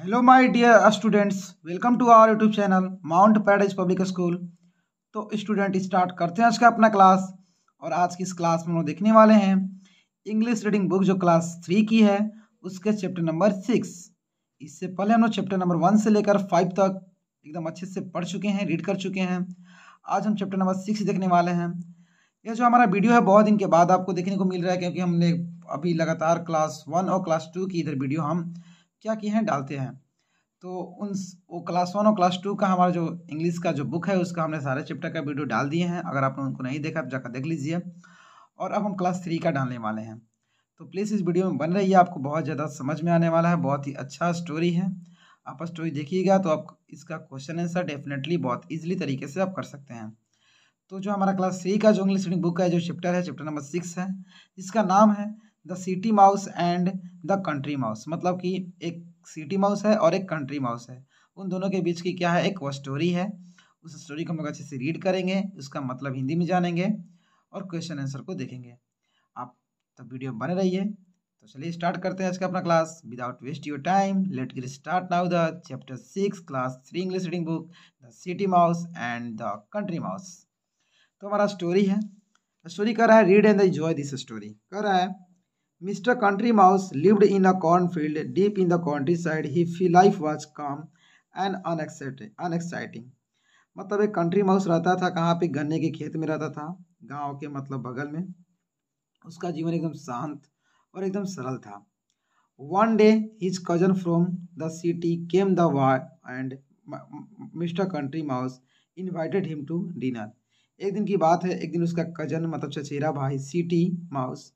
Hello my dear students welcome to our YouTube channel Mount Paradise Public School तो student start करते हैं आज का अपना क्लास और आज की इस क्लास में हम लोग देखने वाले हैं इंग्लिश रीडिंग बुक जो क्लास थ्री की है उसके चैप्टर नंबर सिक्स इससे पहले हम लोग चैप्टर नंबर वन से लेकर फाइव तक एकदम अच्छे से पढ़ चुके हैं रीड कर चुके हैं आज हम चैप्टर नंबर सिक्स देखने वाले हैं यह जो हमारा वीडियो है बहुत दिन के बाद आपको देखने को मिल रहा है क्योंकि हमने अभी लगातार क्लास वन और क्लास टू की इधर वीडियो हम क्या किए हैं डालते हैं तो उन वो क्लास वन और क्लास टू का हमारा जो इंग्लिश का जो बुक है उसका हमने सारे चैप्टर का वीडियो डाल दिए हैं अगर आपने उनको नहीं देखा आप जाकर देख लीजिए और अब हम क्लास थ्री का डालने वाले हैं तो प्लीज़ इस वीडियो में बन रही है आपको बहुत ज़्यादा समझ में आने वाला है बहुत ही अच्छा स्टोरी है आप स्टोरी देखिएगा तो आप इसका क्वेश्चन आंसर डेफिनेटली बहुत ईजिली तरीके से आप कर सकते हैं तो जो हमारा क्लास थ्री का जो इंग्लिश रीडिंग बुक है जो चैप्टर है चैप्टर नंबर सिक्स है इसका नाम है the city mouse and the country mouse मतलब कि एक सिटी माउस है और एक कंट्री माउस है उन दोनों के बीच की क्या है एक वो स्टोरी है उस स्टोरी को हम लोग अच्छे से रीड करेंगे उसका मतलब हिंदी में जानेंगे और क्वेश्चन आंसर को देखेंगे आप तो वीडियो बने रहिए तो चलिए स्टार्ट करते हैं आज का अपना class without waste your time let get start now the chapter six class three English reading book the city mouse and the country mouse तो हमारा स्टोरी है स्टोरी कह रहा है read and enjoy this story कह रहा है Mr. Country Mouse lived in a cornfield deep in the countryside. His life was calm and unexciting. मतलब एक कंट्री माउस रहता था कहाँ पे गन्ने के खेत में रहता था गांव के मतलब बगल में उसका जीवन एकदम शांत और एकदम सरल था one day his cousin from the city came the war and Mr country mouse invited him to dinner एक दिन की बात है एक दिन उसका कजन मतलब चचेरा भाई सिटी माउस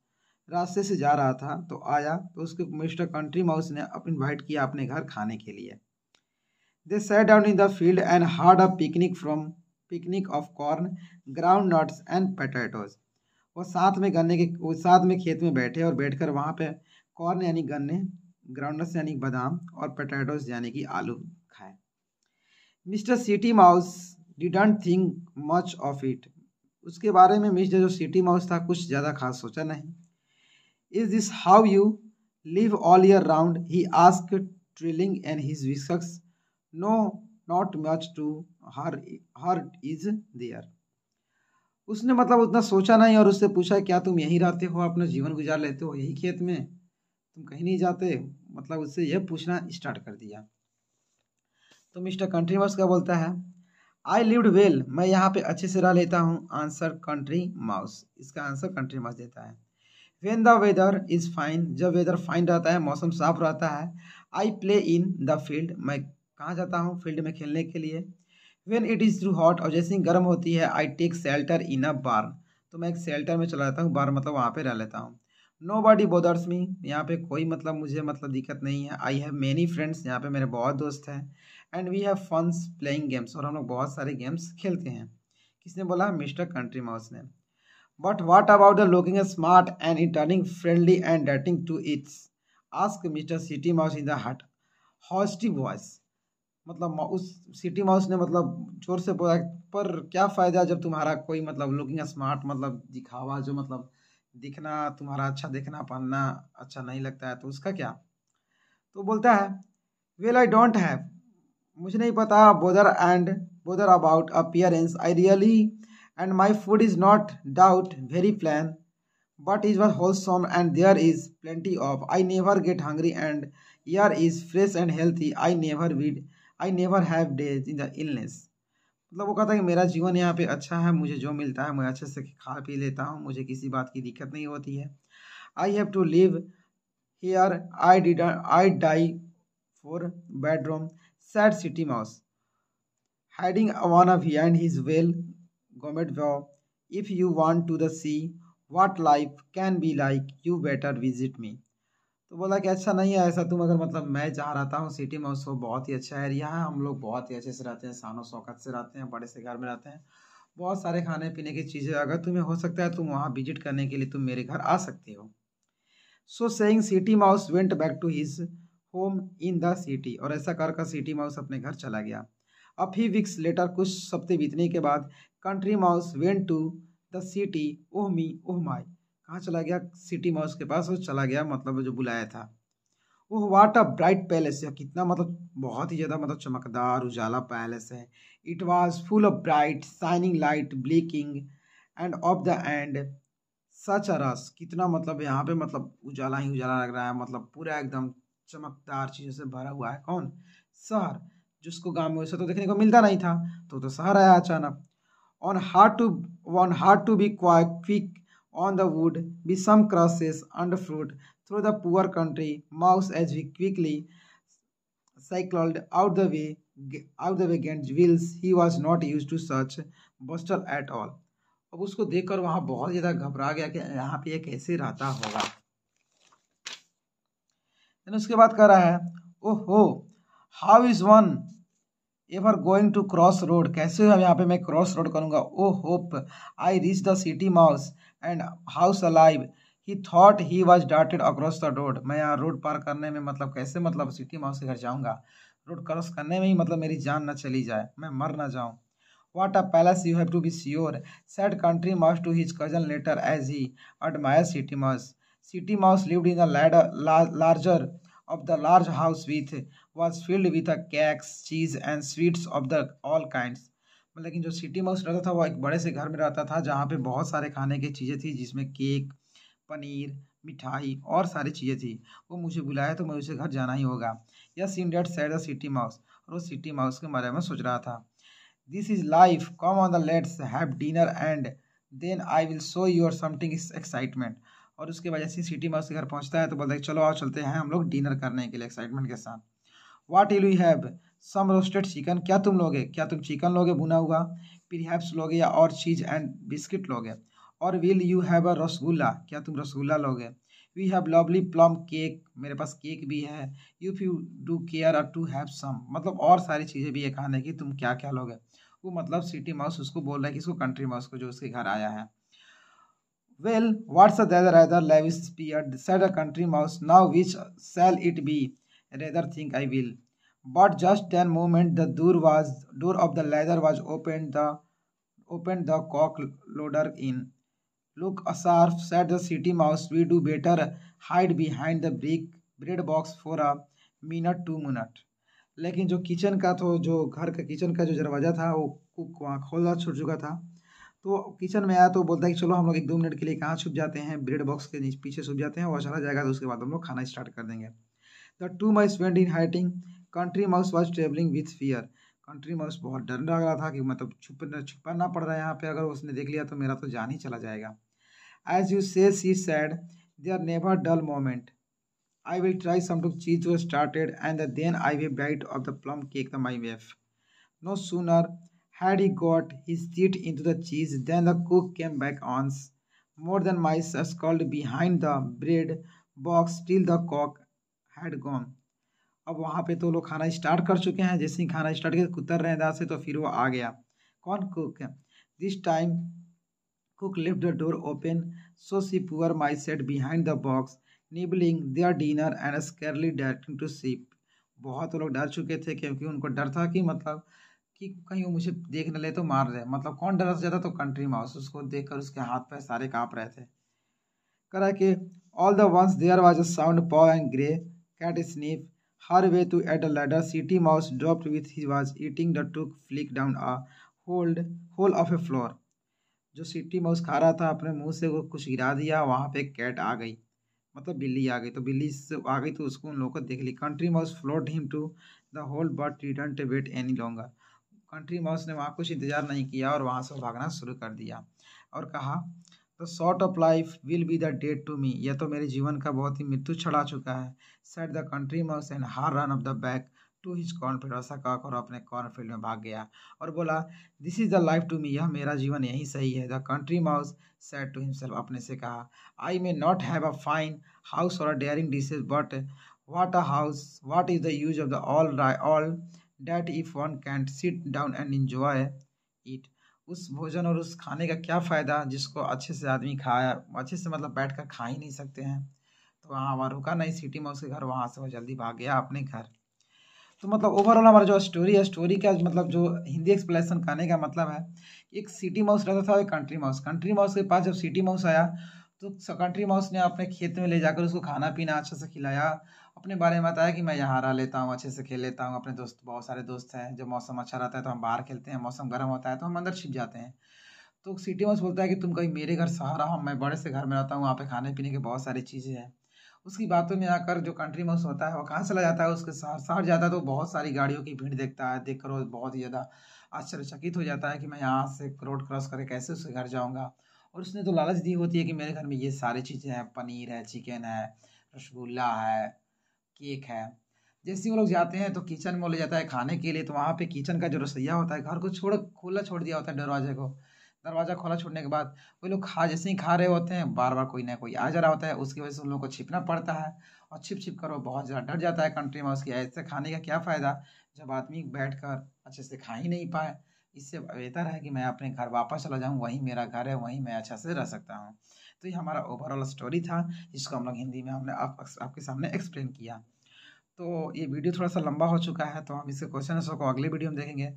रास्ते से जा रहा था तो आया तो उसके मिस्टर कंट्री माउस ने इन्वाइट किया अपने घर खाने के लिए they sat down in the field and had a picnic from picnic of corn groundnuts and potatoes वो साथ में गन्ने के वो साथ में खेत में बैठे और बैठकर वहाँ पे कॉर्न यानी गन्ने ग्राउंड नट्स यानी बादाम और पटेटोज यानी कि आलू खाए Mr city mouse didn't think much of it उसके बारे में मिस्टर जो सिटी माउस था कुछ ज़्यादा खास सोचा नहीं is this how you live all year round he asked twirling and his whiskers. No not much to her heart is there उसने मतलब उतना सोचा नहीं और उससे पूछा क्या तुम यहीं रहते हो अपना जीवन गुजार लेते हो यही खेत में तुम कहीं नहीं जाते मतलब उससे यह पूछना स्टार्ट कर दिया तो मिस्टर कंट्रीमर्स क्या बोलता है आई लिव वेल मैं यहाँ पे अच्छे से रह लेता हूँ आंसर कंट्री माउस इसका आंसर कंट्री माउस देता है when the weather is fine जब वेदर फाइन रहता है मौसम साफ रहता है I play in the field मैं कहाँ जाता हूँ फील्ड में खेलने के लिए when it is through hot और जैसे ही गर्म होती है आई टेक सेल्टर इन अ बार तो मैं एक सेल्टर में चला जाता हूँ बार मतलब वहाँ पे रह लेता हूँ नो बॉडी बोदर्स मी यहाँ पे कोई मतलब मुझे मतलब दिक्कत नहीं है आई हैव मैनी फ्रेंड्स यहाँ पे मेरे बहुत दोस्त हैं and we have fun playing games और हम लोग बहुत सारे गेम्स खेलते हैं किसने बोला मिस्टर कंट्री माउस ने But what about the looking smart and returning friendly and dating to it? Asked Mr. City Mouse in the hut. Hosty voice. मतलब उस सिटी माउस ने मतलब जोर से बोला पर क्या फ़ायदा जब तुम्हारा कोई मतलब लुकिंग स्मार्ट मतलब दिखावा जो मतलब दिखना तुम्हारा अच्छा देखना पहनना अच्छा नहीं लगता है तो उसका क्या तो बोलता है वेल आई डोंट हैव मुझे नहीं पता bother and bother about appearance I really and my food is not doubt very plain but it was wholesome and there is plenty of i never get hungry and air is fresh and healthy i never weed I never have days in the illness मतलब वो कहता है कि मेरा जीवन यहाँ पे अच्छा है मुझे जो मिलता है मैं अच्छे से खा पी लेता हूँ मुझे किसी बात की दिक्कत नहीं होती है I have to live here I did I die for bedroom said city mouse hiding one of he and his well government job. If you want to the see life can be like you better visit me तो बोला कि अच्छा नहीं है ऐसा तुम अगर मतलब मैं जहाँ रहता हूँ सिटी में उसको बहुत ही अच्छा एरिया है हम लोग बहुत ही अच्छे से रहते हैं सानो शौकत से रहते हैं बड़े से घर में रहते हैं बहुत सारे खाने पीने की चीज़ें अगर तुम्हें हो सकता है तुम वहाँ विजिट करने के लिए तुम मेरे घर आ सकते हो so saying city mouse went back to his home in the city और ऐसा कर कर सिटी माउस अपने घर चला गया अ फ्यू वीक्स लेटर कुछ सप्ते बीतने के बाद country mouse went to the city oh me oh my कहाँ चला गया सिटी माउस के पास वो चला गया मतलब जो बुलाया था ओह वाट अ ब्राइट पैलेस है कितना मतलब बहुत ही ज़्यादा मतलब चमकदार उजाला पैलेस है it was full of bright shining light blinking and of the and such a rush कितना मतलब यहाँ पे मतलब उजाला ही उजाला लग रहा है मतलब पूरा एकदम चमकदार चीज़ों से भरा हुआ है कौन शहर जिसको गांव में वैसे तो देखने को मिलता नहीं था तो तो शहर आया अचानक on hard to one hard to be quick on the would be some crosses under fruit through the poor country mouse as we quickly scuttled out the way out the way giant wheels he was not used to such bustle at all अब उसको देखकर वहां बहुत ज्यादा घबरा गया कि यहाँ पे कैसे रहता होगा उसके बाद कह रहा है ओह हो how is one ever going to cross road कैसे हम यहाँ पे मैं क्रॉस रोड करूँगा oh hope I reach the city mouse and house alive he thought he was darted across the road मैं यहाँ रोड पार करने में मतलब कैसे मतलब सिटी माउस के घर जाऊँगा रोड क्रॉस करने में ही मतलब मेरी जान ना चली जाए मैं मर ना जाऊँ what a palace you have to be sure said country mouse to his cousin later as he admired city mouse city mouse lived in a larger of the large house with was filled with a cakes, cheese and sweets of the all kinds मतलब लेकिन जो सिटी mouse रहता था वो एक बड़े से घर में रहता था जहाँ पे बहुत सारे खाने की चीज़ें थी जिसमें केक पनीर मिठाई और सारी चीज़ें थी वो मुझे बुलाया तो मैं उसे घर जाना ही होगा यह seen that said the city mouse और वो सिटी माउस के बारे में सोच रहा था this is life come on the let's have dinner and then I will show you something is excitement और उसके वजह से सिटी में उसके घर पहुँचता है तो बोलता है चलो आओ चलते हैं हम लोग डिनर करने के लिए एक्साइटमेंट के साथ what will you have some roasted chicken क्या तुम लोगे क्या तुम चिकन लोगे बुना हुआ पिरहैप्स लोगे या और चीज़ एंड बिस्किट लोगे और will you have a rasgulla क्या तुम रसगुल्ला लोगे we have lovely plum cake मेरे पास केक भी है यू यू डू केयर और टू हैव सम मतलब और सारी चीज़ें भी ये कहने की तुम क्या क्या लोगे वो मतलब सिटी माउस उसको बोल रहा है कि इसको कंट्री माउस को जो उसके घर आया है Well, what's the rather lavish beard, said the country mouse, now which shall it be? Rather think I will. But just then moment the door was door of the ladder was opened the opened the cock loader in. Look sharp, said the city mouse, we do better hide behind the brick bread box for a minute two minute. लेकिन जो kitchen का तो जो घर का kitchen का जो दरवाज़ा था वो कुक वहाँ खोला छूट चुका था तो किचन में आया तो बोलता है कि चलो हम लोग एक दो मिनट के लिए कहाँ छुप जाते हैं ब्रेड बॉक्स के पीछे छुप जाते हैं और चला जाएगा तो उसके बाद हम लोग खाना स्टार्ट कर देंगे the two mice went in hiding country mouse was trembling with fear country mouse बहुत डर लग रहा था कि मतलब छुप छुपाना पड़ रहा है यहाँ पे अगर उसने देख लिया तो मेरा तो जान ही चला जाएगा as you say see said they are never dull moment I will try some two cheese started and then I way bite of the plum cake the mice वेफ no sooner had he got his teeth into the cheese then the cook came back once more than mice scurried behind the bread box till the cock had gone अब वहाँ पे तो लोग खाना start कर चुके हैं जैसे ही खाना स्टार्ट किया कुतर रहे दास से तो फिर वो आ गया कौन cook this time cook lift the door open so see poor mice sat behind the box nibbling their dinner and scarcely directing to seep बहुत लोग डर चुके थे क्योंकि उनको डर था कि मतलब कि कहीं वो मुझे देख न ले तो मार रहे मतलब कौन डर से ज़्यादा तो कंट्री माउस उसको देख कर उसके हाथ पैर सारे काँप रहे थे करा कि all the once there was a sound paw and grey cat sneak her way to at a ladder city mouse dropped with he was eating the two flick down a hold hole of a floor जो सिटी माउस खा रहा था अपने मुंह से वो कुछ गिरा दिया वहाँ पे कैट आ गई मतलब बिल्ली आ गई तो बिल्ली से आ गई तो उसको उन लोगों को देख ली country mouse followed him to the hole but return to wait any longer country mouse ने वहाँ कुछ इंतजार नहीं किया और वहाँ से भागना शुरू कर दिया और कहा the short of life will be the date to me यह तो मेरे जीवन का बहुत ही मृत्यु छड़ा चुका है said the country mouse and हार ran off the back to his cornfield ऐसा कहकर अपने कॉर्नफील्ड में भाग गया और बोला this is the life to me यह मेरा जीवन यही सही है the country mouse said to himself अपने से कहा I may not have a fine house और a daring dishes but what a house what is the use of the all all that if one can't sit down and enjoy it उस भोजन और उस खाने का क्या फ़ायदा जिसको अच्छे से आदमी खाया अच्छे से मतलब बैठ कर खा ही नहीं सकते हैं तो वहाँ वहाँ रुका नहीं सिटी में उसके घर वहाँ से वो जल्दी भाग गया अपने घर तो मतलब ओवरऑल हमारा जो स्टोरी है स्टोरी का मतलब जो हिंदी एक्सप्लेनेशन कहने का मतलब है एक सिटी माउस रहता था एक कंट्री माउस कंट्री माउस के पास जब सिटी माउस आया तो कंट्री माउस ने अपने खेत में ले जाकर उसको खाना पीना अच्छे से खिलाया अपने बारे में बताया कि मैं यहाँ रह लेता हूँ अच्छे से खेल लेता हूँ अपने दोस्त बहुत सारे दोस्त हैं जब मौसम अच्छा रहता है तो हम बाहर खेलते हैं मौसम गर्म होता है तो हम अंदर छिप जाते हैं तो सिटी माउस बोलता है कि तुम कहीं मेरे घर सहारा हो मैं बड़े से घर में रहता हूँ वहाँ पर खाने पीने की बहुत सारी चीज़ें हैं उसकी बातों में आकर जो कंट्री माउस होता है वो कहाँ चला जाता है उसके शहर शहर जाता है तो बहुत सारी गाड़ियों की भीड़ देखता है देख कर बहुत ही ज़्यादा आश्चर्यचकित हो जाता है कि मैं यहाँ से रोड क्रॉस करके कैसे उसके घर जाऊँगा और उसने तो लालच दी होती है कि मेरे घर में ये सारी चीज़ें हैं पनीर है चिकन है रसगुल्ला है केक है जैसे वो लोग जाते हैं तो किचन में ले जाता है खाने के लिए तो वहाँ पे किचन का जो रसोईया होता है घर को छोड़ खुला छोड़ दिया होता है दरवाजे को दरवाज़ा खोला छोड़ने के बाद वो लोग खा जैसे ही खा रहे होते हैं बार बार कोई ना कोई आ जा रहा होता है उसकी वजह से उन लोगों को छिपना पड़ता है और छिप छिप कर वो बहुत ज़्यादा डर जाता है कंट्री में उसके ऐसे खाने का क्या फ़ायदा जब आदमी बैठ कर अच्छे से खा ही नहीं पाए इससे बेहतर है कि मैं अपने घर वापस चला जाऊँ वहीं मेरा घर है वहीं मैं अच्छा से रह सकता हूँ तो ये हमारा ओवरऑल स्टोरी था जिसको हम लोग हिंदी में हमने आप, आपके सामने एक्सप्लेन किया तो ये वीडियो थोड़ा सा लंबा हो चुका है तो हम इसके क्वेश्चन को अगले वीडियो में देखेंगे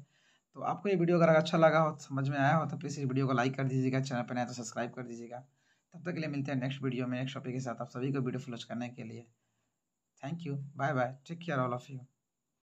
तो आपको ये वीडियो अगर अच्छा लगा हो समझ में आया हो तो प्लीज़ इस वीडियो को लाइक कर दीजिएगा चैनल पर नया तो सब्सक्राइब कर दीजिएगा तब तक के लिए मिलते हैं नेक्स्ट वीडियो में नेक्स्ट टॉपिक के साथ आप सभी को वीडियो फ्लोच करने के लिए thank you bye bye take care all of you